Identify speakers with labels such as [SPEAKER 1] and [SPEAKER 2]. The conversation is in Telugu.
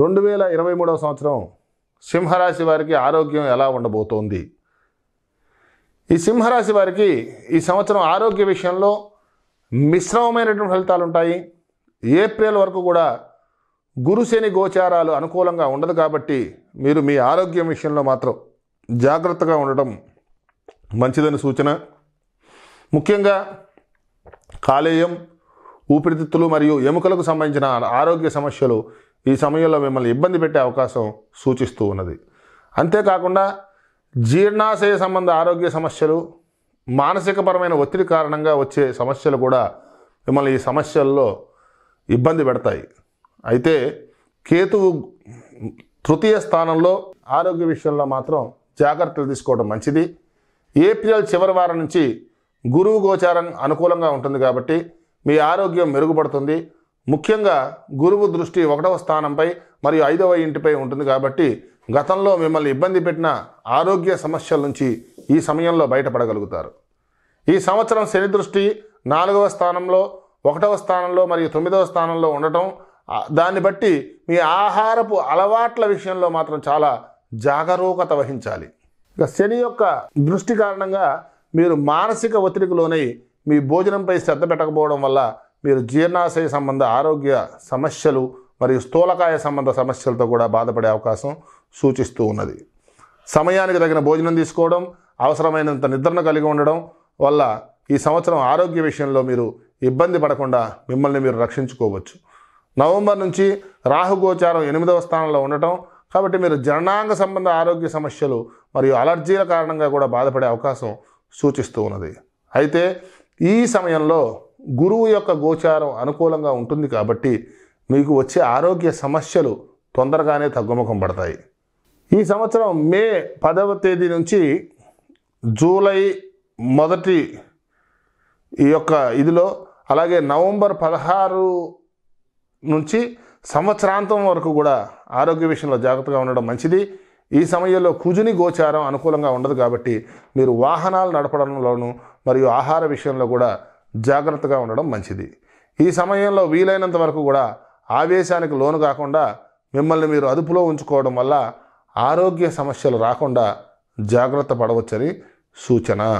[SPEAKER 1] రెండు వేల ఇరవై మూడవ సంవత్సరం సింహరాశి వారికి ఆరోగ్యం ఎలా ఉండబోతోంది ఈ సింహరాశి వారికి ఈ సంవత్సరం ఆరోగ్య విషయంలో మిశ్రమమైనటువంటి ఫలితాలు ఉంటాయి ఏప్రిల్ వరకు కూడా గురుశని గోచారాలు అనుకూలంగా ఉండదు కాబట్టి మీరు మీ ఆరోగ్యం విషయంలో మాత్రం జాగ్రత్తగా ఉండటం మంచిదని సూచన ముఖ్యంగా కాలేయం ఊపిరితిత్తులు మరియు ఎముకలకు సంబంధించిన ఆరోగ్య సమస్యలు ఈ సమయంలో మిమ్మల్ని ఇబ్బంది పెట్టే అవకాశం సూచిస్తూ ఉన్నది అంతేకాకుండా జీర్ణాశయ సంబంధ ఆరోగ్య సమస్యలు మానసికపరమైన ఒత్తిడి కారణంగా వచ్చే సమస్యలు కూడా మిమ్మల్ని ఈ సమస్యల్లో ఇబ్బంది పెడతాయి అయితే కేతువు తృతీయ స్థానంలో ఆరోగ్య విషయంలో మాత్రం జాగ్రత్తలు తీసుకోవడం మంచిది ఏప్రిల్ చివరి వారం నుంచి గురువు గోచారం అనుకూలంగా ఉంటుంది కాబట్టి మీ ఆరోగ్యం మెరుగుపడుతుంది ముఖ్యంగా గురువు దృష్టి ఒకటవ స్థానంపై మరియు ఐదవ ఇంటిపై ఉంటుంది కాబట్టి గతంలో మిమ్మల్ని ఇబ్బంది పెట్టిన ఆరోగ్య సమస్యల నుంచి ఈ సమయంలో బయటపడగలుగుతారు ఈ సంవత్సరం శని దృష్టి నాలుగవ స్థానంలో ఒకటవ స్థానంలో మరియు తొమ్మిదవ స్థానంలో ఉండటం దాన్ని బట్టి మీ ఆహారపు అలవాట్ల విషయంలో మాత్రం చాలా జాగరూకత వహించాలి ఇక శని యొక్క దృష్టి కారణంగా మీరు మానసిక ఒత్తిడికి లోనై మీ భోజనంపై శ్రద్ధ పెట్టకపోవడం వల్ల మీరు జీర్ణాశయ సంబంధ ఆరోగ్య సమస్యలు మరియు స్థూలకాయ సంబంధ సమస్యలతో కూడా బాధపడే అవకాశం సూచిస్తూ ఉన్నది సమయానికి తగిన భోజనం తీసుకోవడం అవసరమైనంత నిద్రను కలిగి ఉండడం వల్ల ఈ సంవత్సరం ఆరోగ్య విషయంలో మీరు ఇబ్బంది పడకుండా మిమ్మల్ని మీరు రక్షించుకోవచ్చు నవంబర్ నుంచి రాహుగోచారం ఎనిమిదవ స్థానంలో ఉండటం కాబట్టి మీరు జననాంగ సంబంధ ఆరోగ్య సమస్యలు మరియు అలర్జీల కారణంగా కూడా బాధపడే అవకాశం సూచిస్తూ ఉన్నది అయితే ఈ సమయంలో గురువు యొక్క గోచారం అనుకూలంగా ఉంటుంది కాబట్టి మీకు వచ్చే ఆరోగ్య సమస్యలు తొందరగానే తగ్గుముఖం పడతాయి ఈ సంవత్సరం మే పదవ తేదీ నుంచి జూలై మొదటి ఈ యొక్క ఇదిలో అలాగే నవంబర్ పదహారు నుంచి సంవత్సరాంతం వరకు కూడా ఆరోగ్య విషయంలో జాగ్రత్తగా ఉండడం మంచిది ఈ సమయంలో కుజుని గోచారం అనుకూలంగా ఉండదు కాబట్టి మీరు వాహనాలు నడపడంలోనూ మరియు ఆహార విషయంలో కూడా జాగ్రత్తగా ఉండడం మంచిది ఈ సమయంలో వీలైనంత వరకు కూడా ఆవేశానికి లోను కాకుండా మిమ్మల్ని మీరు అదుపులో ఉంచుకోవడం వల్ల ఆరోగ్య సమస్యలు రాకుండా జాగ్రత్త పడవచ్చని సూచన